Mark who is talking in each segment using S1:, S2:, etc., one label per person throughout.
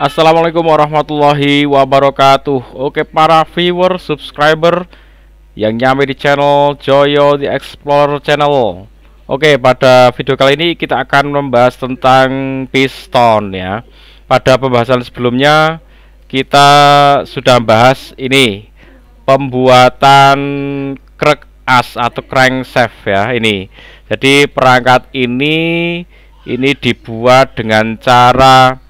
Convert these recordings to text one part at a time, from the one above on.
S1: Assalamualaikum warahmatullahi wabarakatuh Oke para viewer, subscriber Yang nyampe di channel Joyo The Explorer Channel Oke pada video kali ini kita akan membahas tentang piston ya Pada pembahasan sebelumnya kita sudah membahas ini Pembuatan krek as atau crankshaft ya ini Jadi perangkat ini ini dibuat dengan cara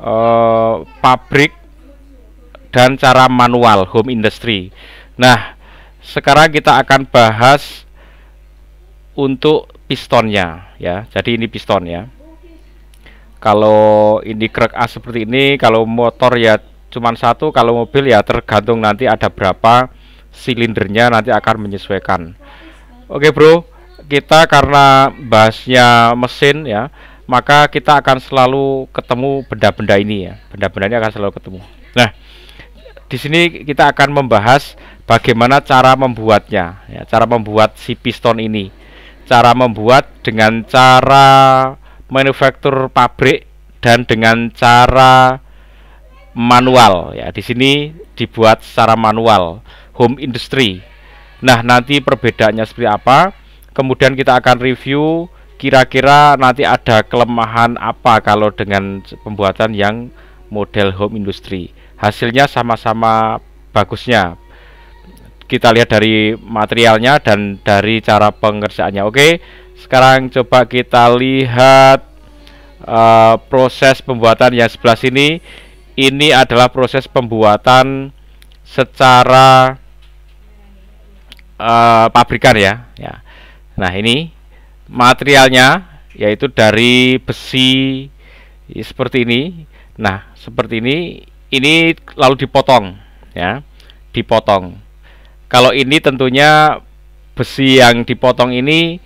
S1: Eh, pabrik dan cara manual home industry. Nah, sekarang kita akan bahas untuk pistonnya ya. Jadi ini piston ya. Kalau ini krek A seperti ini, kalau motor ya cuma satu, kalau mobil ya tergantung nanti ada berapa silindernya nanti akan menyesuaikan. Oke, okay, Bro. Kita karena bahasnya mesin ya maka kita akan selalu ketemu benda-benda ini ya benda-benda ini akan selalu ketemu nah di sini kita akan membahas bagaimana cara membuatnya ya, cara membuat si piston ini cara membuat dengan cara manufaktur pabrik dan dengan cara manual ya di sini dibuat secara manual home industry nah nanti perbedaannya seperti apa kemudian kita akan review kira-kira nanti ada kelemahan apa kalau dengan pembuatan yang model home industry hasilnya sama-sama bagusnya kita lihat dari materialnya dan dari cara pengerjaannya oke sekarang coba kita lihat uh, proses pembuatan yang sebelah sini ini adalah proses pembuatan secara uh, pabrikan ya ya nah ini materialnya yaitu dari besi ya, seperti ini. Nah, seperti ini ini lalu dipotong ya. Dipotong. Kalau ini tentunya besi yang dipotong ini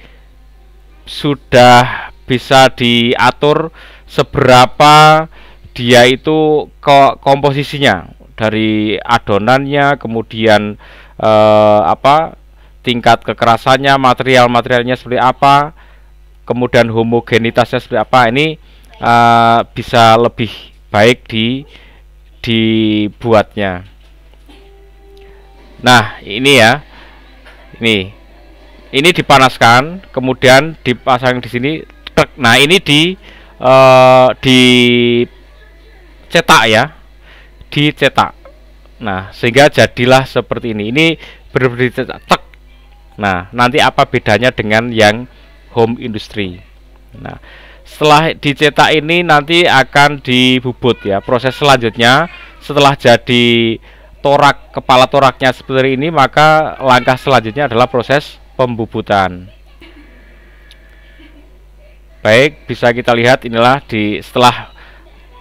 S1: sudah bisa diatur seberapa dia itu ke komposisinya dari adonannya kemudian eh, apa tingkat kekerasannya, material-materialnya seperti apa, kemudian homogenitasnya seperti apa ini uh, bisa lebih baik di dibuatnya. Nah ini ya, ini ini dipanaskan, kemudian dipasang di sini. Nah ini di uh, eh, cetak ya, dicetak. Nah sehingga jadilah seperti ini. Ini benar-benar Nah, nanti apa bedanya dengan yang home industry? Nah, setelah dicetak ini nanti akan dibubut ya. Proses selanjutnya setelah jadi torak kepala toraknya seperti ini, maka langkah selanjutnya adalah proses pembubutan. Baik, bisa kita lihat inilah di setelah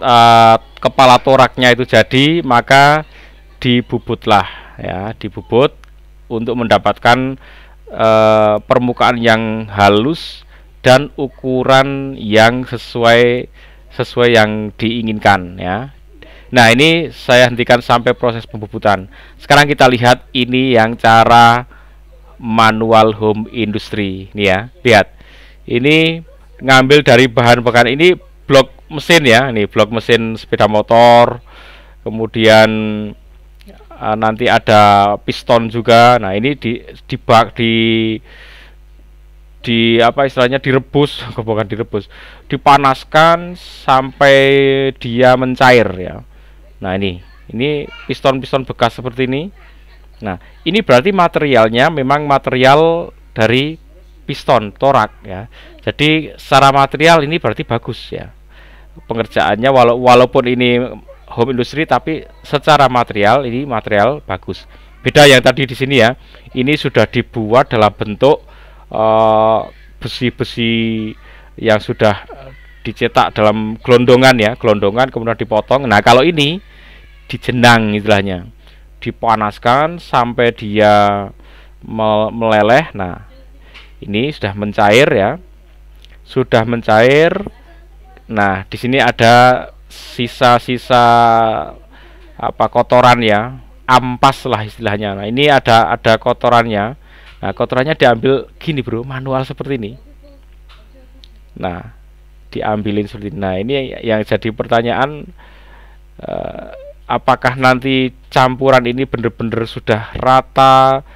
S1: uh, kepala toraknya itu jadi, maka dibubutlah ya, dibubut untuk mendapatkan Eh, permukaan yang halus dan ukuran yang sesuai sesuai yang diinginkan ya. Nah, ini saya hentikan sampai proses pembubutan. Sekarang kita lihat ini yang cara manual home industry nih ya. Lihat. Ini ngambil dari bahan-bahan ini blok mesin ya. Ini blok mesin sepeda motor. Kemudian Eh, nanti ada piston juga nah ini di dibak di di apa istilahnya direbus bukan direbus dipanaskan sampai dia mencair ya nah ini ini piston-piston bekas seperti ini nah ini berarti materialnya memang material dari piston torak ya jadi secara material ini berarti bagus ya pengerjaannya walaupun ini home industry tapi secara material ini material bagus. Beda yang tadi di sini ya. Ini sudah dibuat dalam bentuk eh, besi-besi uh, yang sudah eh, dicetak dalam gelondongan ya, gelondongan kemudian dipotong. Nah, kalau ini dijenang istilahnya. Dipanaskan sampai dia meleleh. Nah, ini sudah mencair ya. Sudah mencair. Nah, di sini ada sisa-sisa apa kotoran ya ampas lah istilahnya nah ini ada ada kotorannya nah kotorannya diambil gini bro manual seperti ini nah diambilin seperti ini. nah ini yang jadi pertanyaan eh, apakah nanti campuran ini benar-benar sudah rata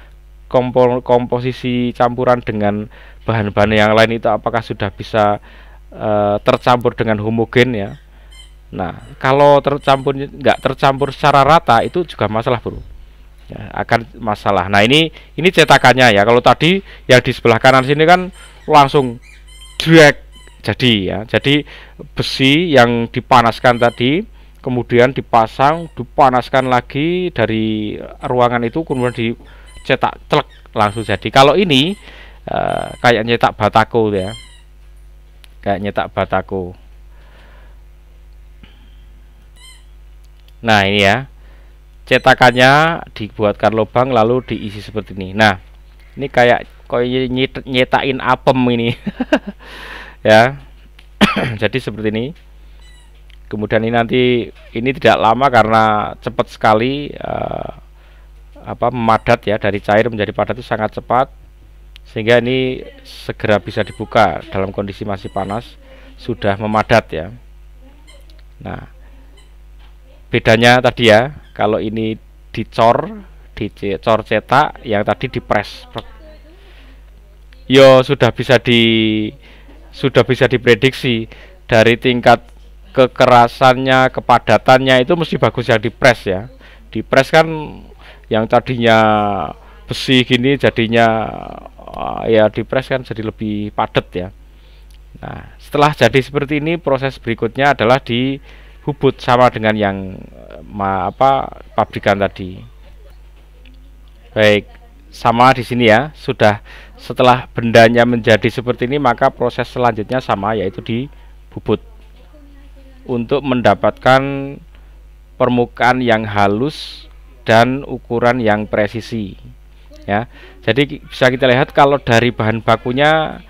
S1: kompo komposisi campuran dengan bahan-bahan yang lain itu apakah sudah bisa eh, tercampur dengan homogen ya Nah, kalau tercampur nggak tercampur secara rata itu juga masalah bro. Ya, akan masalah. Nah ini ini cetakannya ya. Kalau tadi yang di sebelah kanan sini kan langsung drag jadi ya. Jadi besi yang dipanaskan tadi kemudian dipasang, dipanaskan lagi dari ruangan itu kemudian dicetak celek langsung jadi. Kalau ini eh, kayak nyetak batako ya. Kayak nyetak batako nah ini ya cetakannya dibuatkan lubang lalu diisi seperti ini nah ini kayak kayak nyetain apem ini ya jadi seperti ini kemudian ini nanti ini tidak lama karena cepat sekali uh, apa memadat ya dari cair menjadi padat itu sangat cepat sehingga ini segera bisa dibuka dalam kondisi masih panas sudah memadat ya nah bedanya tadi ya kalau ini dicor dicor cetak yang tadi dipres yo sudah bisa di sudah bisa diprediksi dari tingkat kekerasannya kepadatannya itu mesti bagus yang dipres ya dipres kan yang tadinya besi gini jadinya ah, ya dipres kan jadi lebih padat ya nah setelah jadi seperti ini proses berikutnya adalah di hubut sama dengan yang ma apa pabrikan tadi. Baik, sama di sini ya. Sudah setelah bendanya menjadi seperti ini maka proses selanjutnya sama yaitu di dibubut untuk mendapatkan permukaan yang halus dan ukuran yang presisi ya jadi bisa kita lihat kalau dari bahan bakunya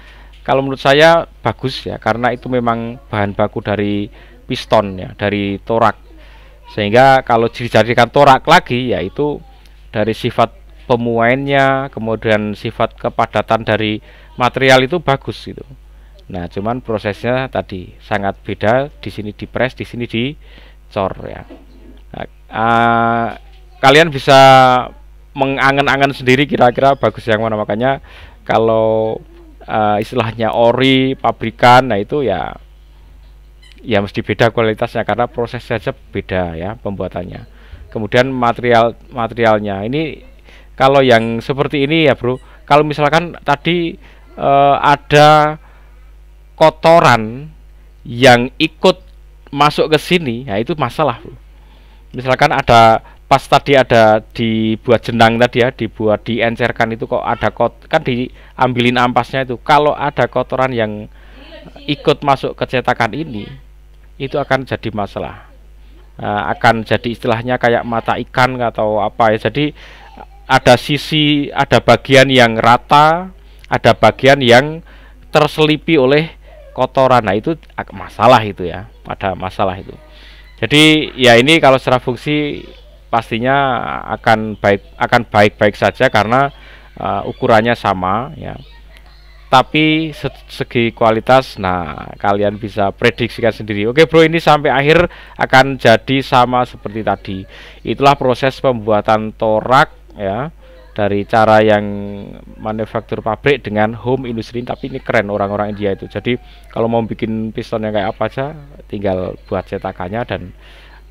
S1: kalau menurut saya bagus ya karena itu memang bahan baku dari piston ya dari torak sehingga kalau dijadikan torak lagi yaitu dari sifat pemuainya kemudian sifat kepadatan dari material itu bagus gitu nah cuman prosesnya tadi sangat beda di sini dipres di sini dicor ya nah, uh, kalian bisa mengangen-angen sendiri kira-kira bagus yang mana makanya kalau uh, istilahnya ori pabrikan nah itu ya ya mesti beda kualitasnya karena proses saja beda ya pembuatannya kemudian material materialnya ini kalau yang seperti ini ya bro kalau misalkan tadi eh, ada kotoran yang ikut masuk ke sini ya itu masalah bro misalkan ada pas tadi ada dibuat jenang tadi ya dibuat diencerkan itu kok ada kot kan diambilin ampasnya itu kalau ada kotoran yang ikut masuk ke cetakan ini itu akan jadi masalah uh, akan jadi istilahnya kayak mata ikan atau apa ya jadi ada sisi ada bagian yang rata ada bagian yang terselipi oleh kotoran nah itu masalah itu ya pada masalah itu jadi ya ini kalau secara fungsi pastinya akan baik akan baik-baik saja karena uh, ukurannya sama ya tapi segi kualitas nah kalian bisa prediksikan sendiri oke bro ini sampai akhir akan jadi sama seperti tadi itulah proses pembuatan torak ya dari cara yang manufaktur pabrik dengan home industry tapi ini keren orang-orang India itu jadi kalau mau bikin piston yang kayak apa aja tinggal buat cetakannya dan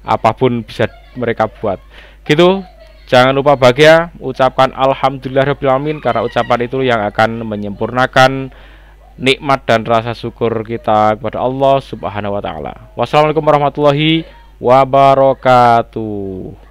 S1: apapun bisa mereka buat gitu Jangan lupa bahagia, ucapkan Alhamdulillahirrahmanirrahim karena ucapan itu yang akan menyempurnakan nikmat dan rasa syukur kita kepada Allah Subhanahu wa taala. Wassalamualaikum warahmatullahi wabarakatuh.